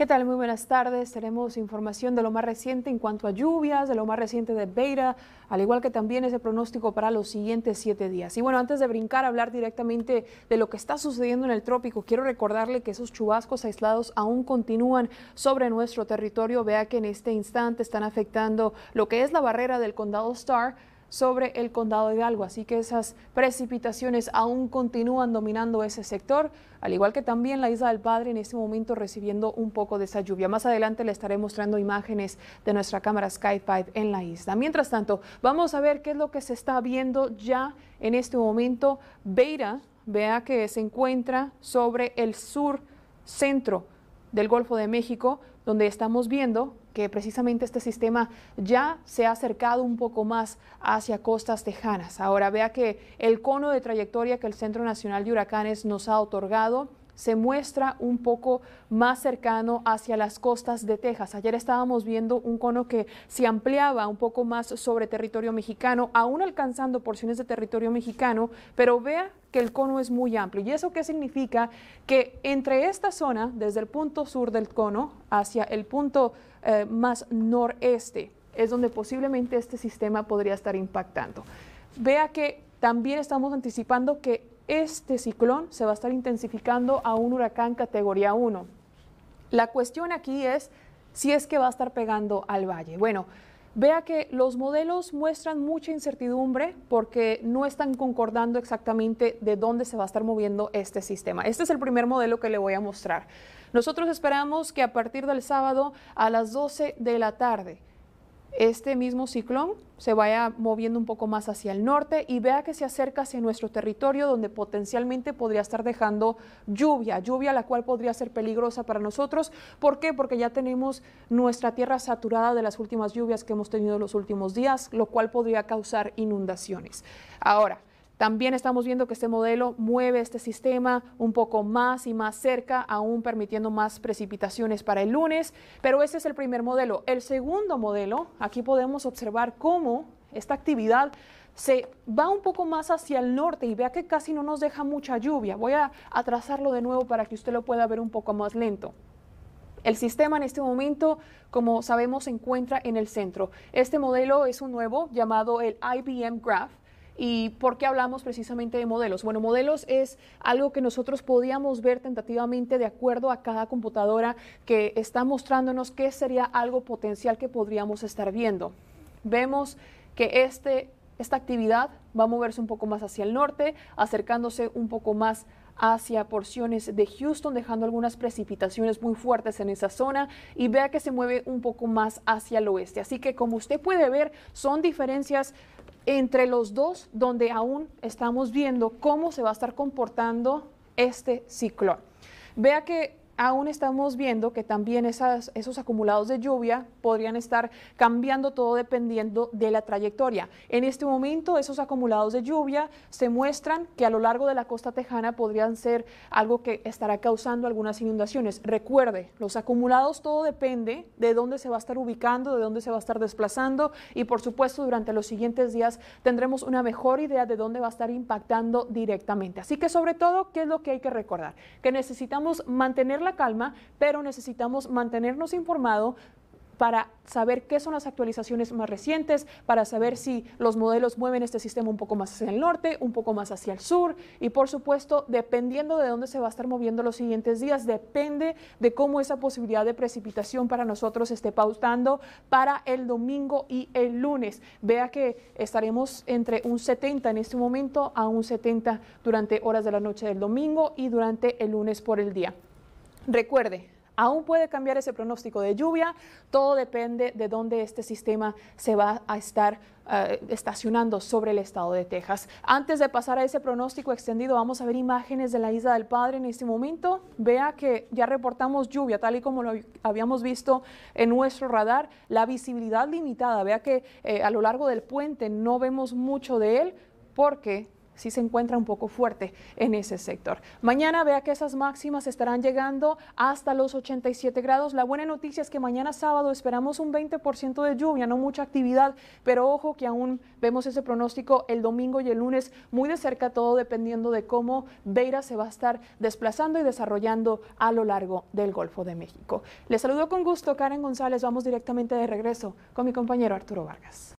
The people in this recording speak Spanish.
¿Qué tal? Muy buenas tardes. Tenemos información de lo más reciente en cuanto a lluvias, de lo más reciente de Beira, al igual que también ese pronóstico para los siguientes siete días. Y bueno, antes de brincar a hablar directamente de lo que está sucediendo en el trópico, quiero recordarle que esos chubascos aislados aún continúan sobre nuestro territorio. Vea que en este instante están afectando lo que es la barrera del condado Star sobre el condado de Hidalgo, así que esas precipitaciones aún continúan dominando ese sector, al igual que también la Isla del Padre en este momento recibiendo un poco de esa lluvia. Más adelante le estaré mostrando imágenes de nuestra cámara Sky 5 en la isla. Mientras tanto, vamos a ver qué es lo que se está viendo ya en este momento. Beira, vea que se encuentra sobre el sur centro del Golfo de México, donde estamos viendo que precisamente este sistema ya se ha acercado un poco más hacia costas tejanas. Ahora vea que el cono de trayectoria que el Centro Nacional de Huracanes nos ha otorgado se muestra un poco más cercano hacia las costas de Texas. Ayer estábamos viendo un cono que se ampliaba un poco más sobre territorio mexicano, aún alcanzando porciones de territorio mexicano, pero vea que el cono es muy amplio. ¿Y eso qué significa? Que entre esta zona, desde el punto sur del cono hacia el punto eh, más noreste, es donde posiblemente este sistema podría estar impactando. Vea que también estamos anticipando que este ciclón se va a estar intensificando a un huracán categoría 1. La cuestión aquí es si es que va a estar pegando al valle. Bueno, vea que los modelos muestran mucha incertidumbre porque no están concordando exactamente de dónde se va a estar moviendo este sistema. Este es el primer modelo que le voy a mostrar. Nosotros esperamos que a partir del sábado a las 12 de la tarde este mismo ciclón se vaya moviendo un poco más hacia el norte y vea que se acerca hacia nuestro territorio donde potencialmente podría estar dejando lluvia, lluvia la cual podría ser peligrosa para nosotros. ¿Por qué? Porque ya tenemos nuestra tierra saturada de las últimas lluvias que hemos tenido en los últimos días, lo cual podría causar inundaciones. Ahora, también estamos viendo que este modelo mueve este sistema un poco más y más cerca, aún permitiendo más precipitaciones para el lunes, pero ese es el primer modelo. El segundo modelo, aquí podemos observar cómo esta actividad se va un poco más hacia el norte y vea que casi no nos deja mucha lluvia. Voy a atrasarlo de nuevo para que usted lo pueda ver un poco más lento. El sistema en este momento, como sabemos, se encuentra en el centro. Este modelo es un nuevo llamado el IBM Graph ¿Y por qué hablamos precisamente de modelos? Bueno, modelos es algo que nosotros podíamos ver tentativamente de acuerdo a cada computadora que está mostrándonos qué sería algo potencial que podríamos estar viendo. Vemos que este, esta actividad va a moverse un poco más hacia el norte, acercándose un poco más hacia porciones de Houston, dejando algunas precipitaciones muy fuertes en esa zona y vea que se mueve un poco más hacia el oeste. Así que como usted puede ver, son diferencias entre los dos donde aún estamos viendo cómo se va a estar comportando este ciclón. Vea que aún estamos viendo que también esos acumulados de lluvia podrían estar cambiando todo dependiendo de la trayectoria. En este momento esos acumulados de lluvia se muestran que a lo largo de la costa tejana podrían ser algo que estará causando algunas inundaciones. Recuerde, los acumulados todo depende de dónde se va a estar ubicando, de dónde se va a estar desplazando y por supuesto durante los siguientes días tendremos una mejor idea de dónde va a estar impactando directamente. Así que sobre todo, ¿qué es lo que hay que recordar? Que necesitamos mantener la calma, pero necesitamos mantenernos informado para saber qué son las actualizaciones más recientes, para saber si los modelos mueven este sistema un poco más hacia el norte, un poco más hacia el sur y por supuesto, dependiendo de dónde se va a estar moviendo los siguientes días, depende de cómo esa posibilidad de precipitación para nosotros esté pautando para el domingo y el lunes. Vea que estaremos entre un 70 en este momento a un 70 durante horas de la noche del domingo y durante el lunes por el día. Recuerde, aún puede cambiar ese pronóstico de lluvia, todo depende de dónde este sistema se va a estar eh, estacionando sobre el estado de Texas. Antes de pasar a ese pronóstico extendido, vamos a ver imágenes de la isla del Padre en este momento. Vea que ya reportamos lluvia, tal y como lo habíamos visto en nuestro radar, la visibilidad limitada, vea que eh, a lo largo del puente no vemos mucho de él porque sí se encuentra un poco fuerte en ese sector. Mañana vea que esas máximas estarán llegando hasta los 87 grados. La buena noticia es que mañana sábado esperamos un 20% de lluvia, no mucha actividad, pero ojo que aún vemos ese pronóstico el domingo y el lunes muy de cerca, todo dependiendo de cómo Beira se va a estar desplazando y desarrollando a lo largo del Golfo de México. Les saludo con gusto, Karen González. Vamos directamente de regreso con mi compañero Arturo Vargas.